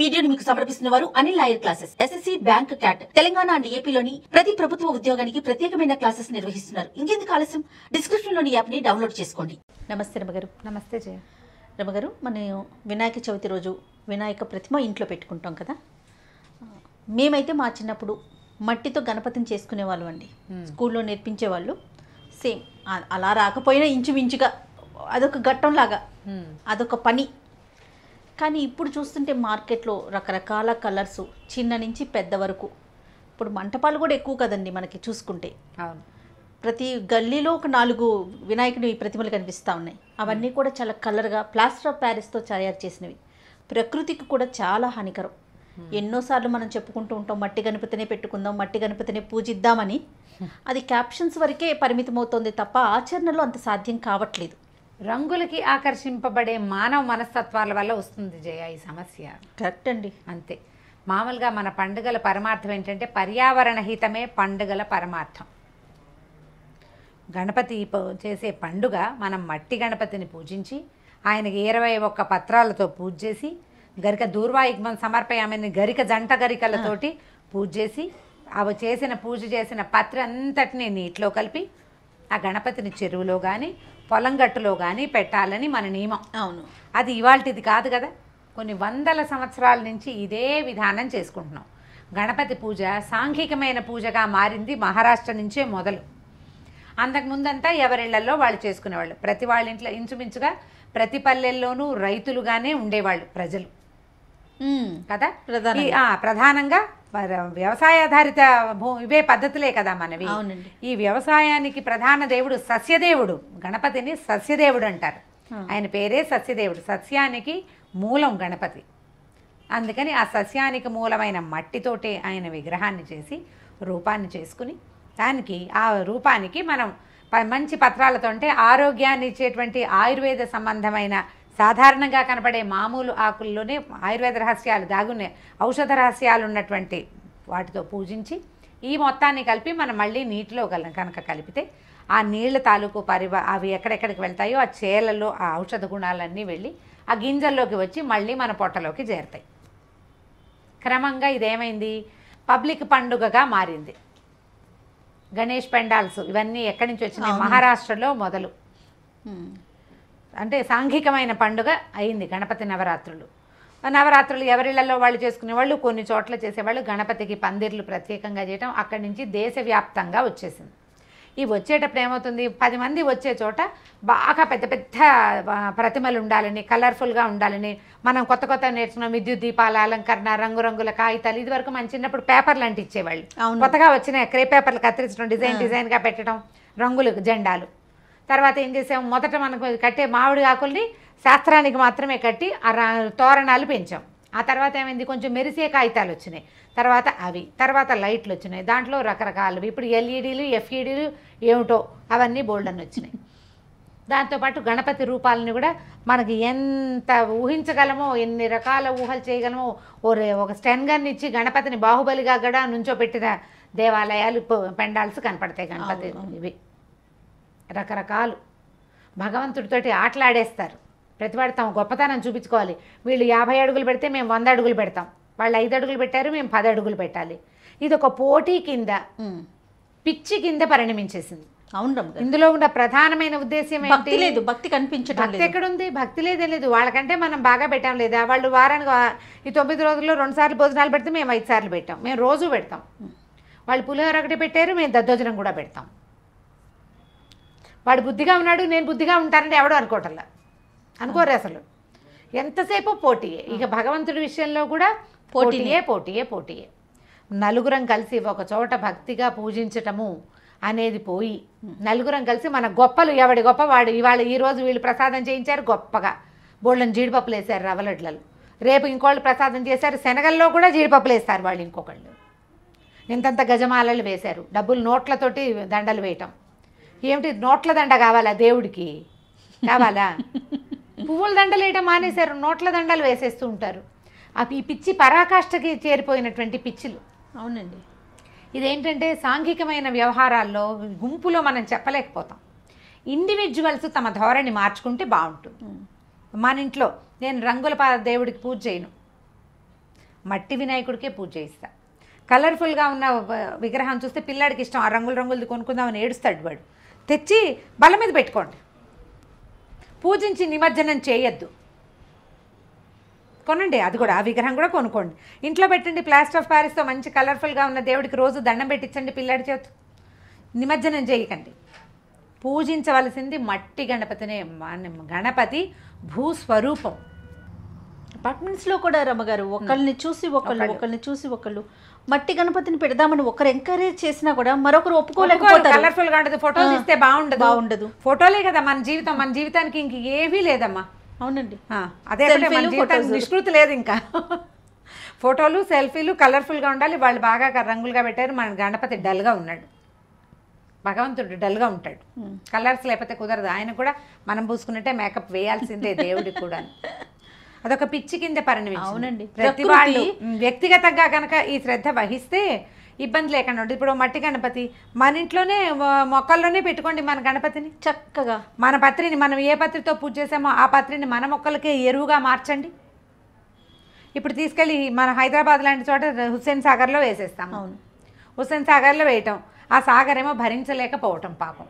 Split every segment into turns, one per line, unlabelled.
వీడియోని మీకు సమర్పిస్తున్న వారు Anil lawyer classes SSC bank CAT Telangana and ఏపీలోని ప్రతి ప్రభుత్వ ఉద్యోగానికి ప్రత్యేకమైన క్లాసెస్ నిర్వహిస్తున్నారు ఇంకెందుకు ఆలస్యం డిస్క్రిప్షన్ లోని యాప్ ని డౌన్లోడ్ చేసుకోండి నమస్తే రమగారు నమస్తే జయ రమగారు మనం వినాయక చవితి రోజు వినాయక ప్రతిమ ఇంట్లో పెట్టుకుంటాం కదా మేమైతే మా చిన్నప్పుడు మట్టితో గణపతిని చేసుకునే వాళ్ళం అండి స్కూల్లో నేర్పించే వాళ్ళు సేమ్ అలా రాకపోయినా ఇంచుమించుగా అదొక ఘట్టంలాగా అదొక పని కానీ ఇప్పుడు చూస్తుంటే మార్కెట్లో రకరకాల కలర్స్ చిన్న నుంచి పెద్ద వరకు ఇప్పుడు మంటపాలు కూడా ఎక్కువ కదండి మనకి చూసుకుంటే ప్రతి గల్లీలో ఒక నాలుగు వినాయకుని ప్రతిమలు కనిపిస్తూ ఉన్నాయి అవన్నీ కూడా చాలా కలర్గా ప్లాస్టర్ ఆఫ్ ప్యారిస్తో తయారు చేసినవి ప్రకృతికి కూడా చాలా హానికరం ఎన్నోసార్లు మనం చెప్పుకుంటూ ఉంటాం మట్టి గణపతినే పెట్టుకుందాం మట్టి గణపతినే పూజిద్దామని అది క్యాప్షన్స్ వరకే పరిమితమవుతోంది తప్ప ఆచరణలో అంత సాధ్యం కావట్లేదు
రంగులకి ఆకర్షింపబడే మానవ మనస్తత్వాల వల్ల వస్తుంది జయ ఈ సమస్య కరెక్ట్ అండి అంతే మామూలుగా మన పండుగల పరమార్థం ఏంటంటే పర్యావరణ హితమే పండుగల పరమార్థం గణపతి చేసే పండుగ మనం మట్టి గణపతిని పూజించి ఆయనకి ఇరవై ఒక్క పత్రాలతో పూజ చేసి గరిక దూర్వాయుగ్మం సమర్పయామని గరిక జంట గరికలతోటి పూజ చేసి అవి చేసిన పూజ చేసిన పత్ర అంతటినీ నీటిలో కలిపి ఆ గణపతిని చెరువులో కానీ పొలం గట్టులో కానీ పెట్టాలని మన నియమం అవును అది ఇవాళది కాదు కదా కొన్ని వందల సంవత్సరాల నుంచి ఇదే విధానం చేసుకుంటున్నాం గణపతి పూజ సాంఘికమైన పూజగా మారింది మహారాష్ట్ర నుంచే మొదలు అంతకుముందంతా ఎవరిళ్లలో వాళ్ళు చేసుకునేవాళ్ళు ప్రతి వాళ్ళ ఇంట్లో ఇంచుమించుగా ప్రతి పల్లెల్లోనూ రైతులుగానే ఉండేవాళ్ళు ప్రజలు కదా ప్రధానంగా వ్యవసాయాధారిత భూ ఇవే పద్ధతులే కదా మనవి ఈ వ్యవసాయానికి ప్రధాన దేవుడు సస్యదేవుడు గణపతిని సస్యదేవుడు అంటారు ఆయన పేరే సస్యదేవుడు సస్యానికి మూలం గణపతి అందుకని ఆ సస్యానికి మూలమైన మట్టితోటే ఆయన విగ్రహాన్ని చేసి రూపాన్ని చేసుకుని దానికి ఆ రూపానికి మనం మంచి పత్రాలతో అంటే ఆరోగ్యాన్ని ఇచ్చేటువంటి ఆయుర్వేద సంబంధమైన సాధారణంగా కనబడే మామూలు ఆకుల్లోనే ఆయుర్వేద రహస్యాలు దాగునే ఔషధ రహస్యాలు ఉన్నటువంటి వాటితో పూజించి ఈ మొత్తాన్ని కలిపి మనం మళ్ళీ నీటిలో కనుక కలిపితే ఆ నీళ్ల తాలూకు పరివ అవి ఎక్కడెక్కడికి వెళ్తాయో ఆ చేలలో ఆ ఔషధ గుణాలన్నీ వెళ్ళి ఆ గింజల్లోకి వచ్చి మళ్ళీ మన పొట్టలోకి చేరుతాయి క్రమంగా ఇదేమైంది పబ్లిక్ పండుగగా మారింది గణేష్ పెండాల్స్ ఇవన్నీ ఎక్కడి నుంచి వచ్చినాయి మహారాష్ట్రలో మొదలు అంటే సాంఘికమైన పండుగ అయింది గణపతి నవరాత్రులు నవరాత్రులు ఎవరిళ్లలో వాళ్ళు చేసుకునేవాళ్ళు కొన్ని చోట్ల చేసేవాళ్ళు గణపతికి పందిర్లు ప్రత్యేకంగా చేయడం అక్కడి నుంచి దేశవ్యాప్తంగా వచ్చేసింది ఇవి వచ్చేటప్పుడు ఏమవుతుంది పది మంది వచ్చే చోట బాగా పెద్ద పెద్ద ప్రతిమలు ఉండాలని కలర్ఫుల్గా ఉండాలని మనం కొత్త కొత్త నేర్చుకున్న విద్యుత్ దీపాల అలంకరణ రంగురంగుల కాగితాలు ఇది వరకు మన చిన్నప్పుడు పేపర్లు అంటే ఇచ్చేవాళ్ళు కొత్తగా వచ్చిన క్రే పేపర్లు కత్తిరించడం డిజైన్ డిజైన్గా పెట్టడం రంగులు జెండాలు తర్వాత ఏం చేసాం మొదట మనకు కట్టే మామిడి ఆకుల్ని శాస్త్రానికి మాత్రమే కట్టి ఆ తోరణాలు పెంచాం ఆ తర్వాత ఏమైంది కొంచెం మెరిసే కాగితాలు వచ్చినాయి తర్వాత అవి తర్వాత లైట్లు వచ్చినాయి దాంట్లో రకరకాలవి ఇప్పుడు ఎల్ఈడీలు ఎఫ్ఈడీలు ఏమిటో అవన్నీ బోల్డన్ అని వచ్చినాయి దాంతోపాటు గణపతి రూపాలని కూడా మనకి ఎంత ఊహించగలమో ఎన్ని రకాల ఊహలు చేయగలమో ఒరే ఒక స్టెన్ ఇచ్చి గణపతిని బాహుబలిగా కూడా పెట్టిన దేవాలయాలు పెండాల్సి కనపడతాయి గణపతి ఇవి రకరకాలు భగవంతుడితోటి ఆటలాడేస్తారు ప్రతివాడు తమ గొప్పతనం చూపించుకోవాలి వీళ్ళు యాభై అడుగులు పెడితే మేము వంద అడుగులు పెడతాం వాళ్ళు ఐదు అడుగులు పెట్టారు మేము పది అడుగులు పెట్టాలి ఇది ఒక పోటీ కింద పిచ్చి కింద పరిణమించేసింది అవును ఇందులో ఉన్న ప్రధానమైన ఉద్దేశం భక్తి లేదు భక్తి కనిపించడం భక్తి ఎక్కడుంది భక్తి లేదే లేదు వాళ్ళకంటే మనం బాగా పెట్టాం లేదా వాళ్ళు వారానికి ఈ తొమ్మిది రోజుల్లో రెండు సార్లు భోజనాలు పెడితే మేము ఐదు సార్లు పెట్టాం మేము రోజు పెడతాం వాళ్ళు పులిహోర ఒకటి పెట్టారు మేము దద్దోజనం కూడా పెడతాం వాడు బుద్ధిగా ఉన్నాడు నేను బుద్ధిగా ఉంటానంటే ఎవడో అనుకోవటంలా అనుకోరు అసలు ఎంతసేపు పోటీయే ఇక భగవంతుడి విషయంలో కూడా పోటీయే పోటీయే పోటీయే నలుగురం కలిసి ఒక చోట భక్తిగా పూజించటము అనేది పోయి నలుగురం కలిసి మన గొప్పలు ఎవడి గొప్ప వాడు ఇవాళ ఈరోజు వీళ్ళు ప్రసాదం చేయించారు గొప్పగా బోళ్ళని జీడిపప్పులు వేశారు రవలడ్లలో రేపు ఇంకోళ్ళు ప్రసాదం చేశారు శనగల్లో కూడా జీడిపప్పులు వేస్తారు వాళ్ళు ఇంకొకళ్ళు ఇంతంత గజమాలలు వేశారు డబ్బులు నోట్లతోటి దండలు వేయటం ఏమిటి నోట్ల దండ కావాలా దేవుడికి కావాలా పువ్వుల దండలు వేయడం మానేశారు నోట్ల దండలు వేసేస్తూ ఉంటారు అవి ఈ పిచ్చి పరాకాష్ఠకి చేరిపోయినటువంటి పిచ్చిలు అవునండి ఇదేంటంటే సాంఘికమైన వ్యవహారాల్లో గుంపులో మనం చెప్పలేకపోతాం ఇండివిజువల్స్ తమ ధోరణి మార్చుకుంటే బాగుంటుంది మన ఇంట్లో నేను రంగుల దేవుడికి పూజ చేయను మట్టి వినాయకుడికే పూజ చేస్తాను కలర్ఫుల్గా ఉన్న విగ్రహం చూస్తే పిల్లాడికి ఇష్టం ఆ రంగులు రంగులది కొనుక్కుందామని ఏడుస్తాడు వాడు తెచ్చి బల మీద పెట్టుకోండి పూజించి నిమజ్జనం చేయొద్దు కొనండి అది కూడా ఆ విగ్రహం కూడా కొనుక్కోండి ఇంట్లో పెట్టండి ప్లాస్టర్ ఆఫ్ ప్యారిస్తో మంచి కలర్ఫుల్గా ఉన్న దేవుడికి రోజు దండం పెట్టించండి పిల్లాడి చేతు నిమజ్జనం చేయకండి పూజించవలసింది మట్టి గణపతినే
గణపతి భూస్వరూపం అపార్ట్మెంట్స్లో కూడా రమ్మగారు ఒకళ్ళని చూసి ఒకళ్ళు ఒకళ్ళని చూసి ఒకళ్ళు మట్టి గణపతిని పెడదామని ఒకరు ఎంకరేజ్ చేసినా కూడా మరొకరు ఒప్పుకోలేకపోతారు కలర్ఫుల్
గా ఉండదు ఫోటోలు తీస్తే
బాగుండదు బాగుండదు ఫోటోలే కదా మన జీవితం మన
జీవితానికి ఇంక ఏమీ లేదమ్మా అవునండి అదే మన నిష్కృతి లేదు ఇంకా ఫోటోలు సెల్ఫీలు కలర్ఫుల్గా ఉండాలి వాళ్ళు బాగా రంగులుగా పెట్టారు మన గణపతి డల్గా ఉన్నాడు భగవంతుడు డల్గా ఉంటాడు కలర్స్ లేకపోతే కుదరదు ఆయన కూడా మనం పూసుకున్నట్టే మేకప్ వేయాల్సిందే దేవుడికి కూడా అదొక పిచ్చి కింద పరిణమి అవునండి ప్రతి వాళ్ళు వ్యక్తిగతంగా కనుక ఈ శ్రద్ధ వహిస్తే ఇబ్బంది లేకుండా ఉండదు ఇప్పుడు మట్టి గణపతి మన ఇంట్లోనే మొక్కల్లోనే పెట్టుకోండి మన గణపతిని చక్కగా మన పత్రిని మనం ఏ పత్రితో పూజ చేసామో ఆ పత్రిని మన మొక్కలకే ఎరువుగా మార్చండి ఇప్పుడు తీసుకెళ్ళి మన హైదరాబాద్ లాంటి చోట హుస్సేన్ సాగర్లో వేసేస్తాం అవును హుస్సేన్ సాగర్లో వేయటం ఆ సాగర్ ఏమో భరించలేకపోవటం పాపం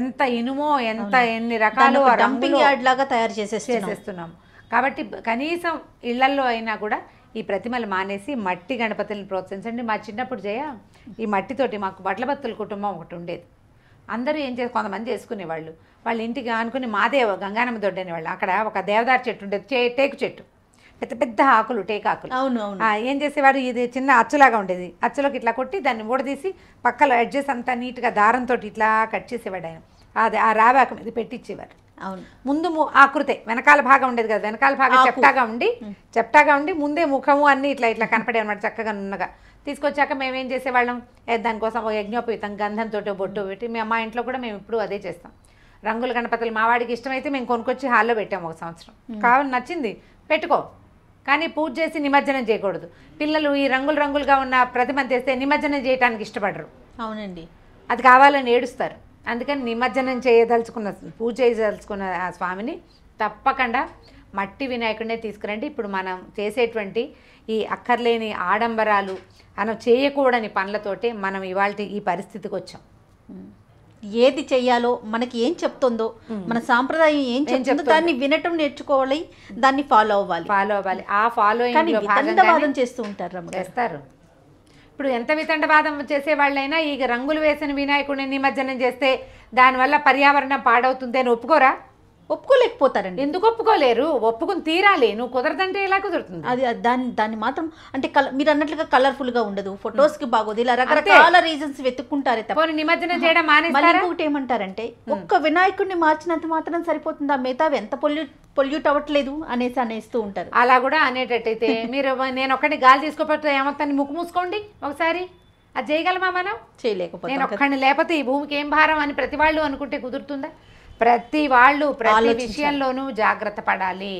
ఎంత ఇనుమో ఎంత ఎన్ని రకాలు డంపింగ్ యార్డ్ లాగా తయారు చేసేస్తున్నాం కాబట్టి కనీసం ఇళ్లల్లో అయినా కూడా ఈ ప్రతిమలు మానేసి మట్టి గణపతులను ప్రోత్సహించండి మా చిన్నప్పుడు జయ ఈ మట్టితోటి మాకు బట్టలబత్తుల కుటుంబం ఒకటి ఉండేది అందరూ ఏం చేసి కొంతమంది చేసుకునేవాళ్ళు వాళ్ళ ఇంటికి ఆనుకుని మాదే గంగానమ్మ దొడ్డని వాళ్ళు అక్కడ ఒక దేవదారు చెట్టు ఉండేది టేకు చెట్టు పెద్ద పెద్ద ఆకులు టేకాకులు అవును ఏం చేసేవారు ఇది చిన్న అచ్చులాగా ఉండేది అచ్చులోకి ఇట్లా కొట్టి దాన్ని ఊడదీసి పక్కలో అడ్జస్ట్ అంతా నీట్గా దారంతో ఇట్లా కట్ చేసేవాడు ఆయన అది ఆ రావాకు మీద పెట్టించేవారు ముందు ఆకృతే వెనకాల భాగం ఉండేది కదా వెనకాల భాగం చెప్తాగా ఉండి చెప్తాగా ఉండి ముందే ముఖము అన్ని ఇట్లా ఇట్లా కనపడే అనమాట చక్కగా నున్నగా తీసుకొచ్చాక మేమేం చేసేవాళ్ళం దానికోసం ఒక యజ్ఞోపేతం గంధంతో బొట్టు పెట్టి మేము మా ఇంట్లో కూడా మేము ఇప్పుడు అదే చేస్తాం రంగుల గణపతులు మా వాడికి ఇష్టమైతే మేము కొనుక్కొచ్చి హాల్లో పెట్టాము ఒక సంవత్సరం కావాలి నచ్చింది పెట్టుకో కానీ పూజ చేసి నిమజ్జనం చేయకూడదు పిల్లలు ఈ రంగులు రంగులుగా ఉన్న ప్రతిమ తెస్తే నిమజ్జనం చేయడానికి ఇష్టపడరు అవునండి అది కావాలని ఏడుస్తారు అందుకని నిమజ్జనం చేయదలుచుకున్న పూజ చేయదలుచుకున్న ఆ స్వామిని తప్పకుండా మట్టి వినాయకుడినే తీసుకురండి ఇప్పుడు మనం చేసేటువంటి ఈ అక్కర్లేని ఆడంబరాలు మనం చేయకూడని పనులతోటే మనం
ఇవాళ ఈ పరిస్థితికి వచ్చాం ఏది చెయ్యాలో మనకి ఏం చెప్తుందో మన సాంప్రదాయం ఏం చెప్తుందో దాన్ని వినటం నేర్చుకోవాలి దాన్ని ఫాలో అవ్వాలి ఫాలో అవ్వాలి ఆ ఫాలో చేస్తూ ఉంటారు చేస్తారు ఇప్పుడు ఎంత వితండవాదం
వాళ్ళైనా ఈ రంగులు వేసిన వినాయకుడిని నిమజ్జనం చేస్తే దానివల్ల పర్యావరణం పాడవుతుంది అని ఒప్పుకోరా
ఒప్పుకోలేకపోతారండి ఎందుకు ఒప్పుకోలేరు ఒప్పుకుని తీరాలి నువ్వు కుదరదంటే ఎలా కుదురుతుంది అది దాని దాన్ని మాత్రం అంటే కల మీరు అన్నట్లుగా కలర్ఫుల్ గా ఉండదు ఫొటోస్ కి బాగోదు ఇలా రకరకాల రీజన్స్ వెతుక్కుంటారు తప్ప నిమజ్జనం చేయడం మానేస్తారు ఇంకొకటి ఏమంటారంటే ఒక్క వినాయకుడిని మార్చినంత మాత్రం సరిపోతుంది ఆ మిగతా ఎంత పొల్యూట్ పొల్యూట్ అవ్వట్లేదు అనేసి అనేస్తూ ఉంటారు అలా కూడా అనేటట్టయితే
మీరు నేను ఒక్కటి గాలి తీసుకోపోతే ఏమవుతాను ముక్కు మూసుకోండి ఒకసారి అది చేయగలమా మనం చేయలేకపోతే నేను ఒక్కడిని లేకపోతే ఈ భూమికి ఏం భారం అని ప్రతి వాళ్ళు అనుకుంటే కుదురుతుందా ప్రతి వాళ్ళు ప్రతి విషయంలోనూ జాగ్రత్త పడాలి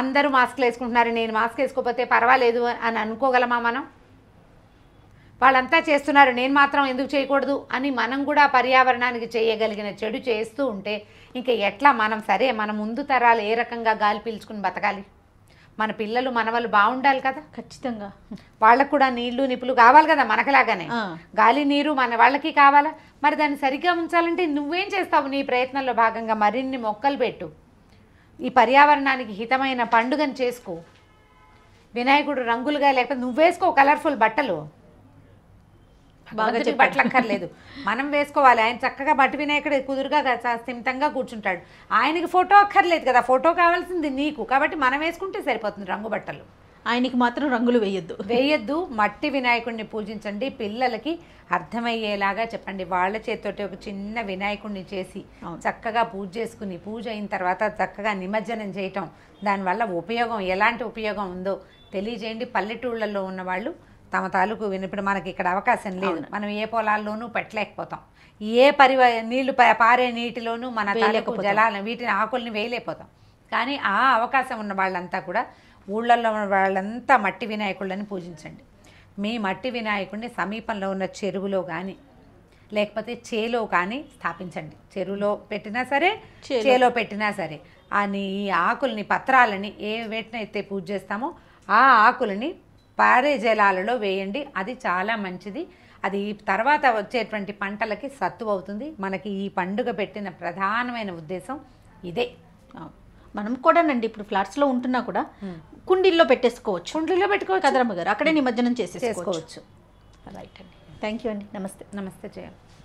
అందరూ మాస్క్లు వేసుకుంటున్నారు నేను మాస్క్ వేసుకోకపోతే పర్వాలేదు అని అనుకోగలమా మనం వాళ్ళంతా చేస్తున్నారు నేను మాత్రం ఎందుకు చేయకూడదు అని మనం కూడా పర్యావరణానికి చేయగలిగిన చెడు చేస్తూ ఉంటే ఇంకా ఎట్లా మనం సరే మన ముందు తరాలు ఏ రకంగా గాలి పీల్చుకుని బతకాలి మన పిల్లలు మన వాళ్ళు బాగుండాలి కదా ఖచ్చితంగా వాళ్ళకు కూడా నీళ్లు నిపులు కావాలి కదా మనకలాగానే గాలి నీరు మన వాళ్ళకి కావాలా మరి దాన్ని సరిగ్గా ఉంచాలంటే నువ్వేం చేస్తావు నీ ప్రయత్నంలో భాగంగా మరిన్ని మొక్కలు పెట్టు ఈ పర్యావరణానికి హితమైన పండుగను చేసుకో వినాయకుడు రంగులుగా లేకపోతే నువ్వేసుకో కలర్ఫుల్ బట్టలు భగవంతుడి పట్లక్కర్లేదు మనం వేసుకోవాలి ఆయన చక్కగా బట్టి వినాయకుడు కుదురుగా స్థిమితంగా కూర్చుంటాడు ఆయనకి ఫోటో అక్కర్లేదు కదా ఫోటో కావాల్సింది నీకు కాబట్టి మనం వేసుకుంటే సరిపోతుంది రంగు బట్టలు
ఆయనకి మాత్రం రంగులు వేయొద్దు
వేయొద్దు మట్టి వినాయకుడిని పూజించండి పిల్లలకి అర్థమయ్యేలాగా చెప్పండి వాళ్ళ చేతితోటి ఒక చిన్న వినాయకుడిని చేసి చక్కగా పూజ చేసుకుని పూజ అయిన తర్వాత చక్కగా నిమజ్జనం చేయటం దానివల్ల ఉపయోగం ఎలాంటి ఉపయోగం ఉందో తెలియజేయండి పల్లెటూళ్ళల్లో ఉన్న వాళ్ళు తమ తాలూకు ఇప్పుడు మనకి ఇక్కడ అవకాశం లేదు మనం ఏ పొలాల్లోనూ పెట్టలేకపోతాం ఏ పరి నీళ్లు పారే నీటిలోనూ మన తాలూకు జలాలను వీటిని ఆకుల్ని వేయలేకపోతాం కానీ ఆ అవకాశం ఉన్న వాళ్ళంతా కూడా ఊళ్ళల్లో ఉన్న వాళ్ళంతా మట్టి వినాయకుళ్ళని పూజించండి మీ మట్టి వినాయకుడిని సమీపంలో ఉన్న చెరువులో కానీ లేకపోతే చేలో కానీ స్థాపించండి చెరువులో పెట్టినా సరే చేలో పెట్టినా సరే అని ఈ ఆకుల్ని పత్రాలని ఏ అయితే పూజ చేస్తామో ఆ ఆకులని పారే జలాలలో వేయండి అది చాలా మంచిది అది తర్వాత వచ్చేటువంటి పంటలకి సత్తు అవుతుంది మనకి ఈ పండుగ పెట్టిన ప్రధానమైన ఉద్దేశం
ఇదే మనం కూడానండి ఇప్పుడు ఫ్లాట్స్లో ఉంటున్నా కూడా కుండీల్లో పెట్టేసుకోవచ్చు కుండీల్లో పెట్టుకోవచ్చు కదరమ్మ గారు అక్కడే నిమజ్జనం చేసేసుకోవచ్చు రైట్ అండి థ్యాంక్ యూ అండి నమస్తే నమస్తే జయ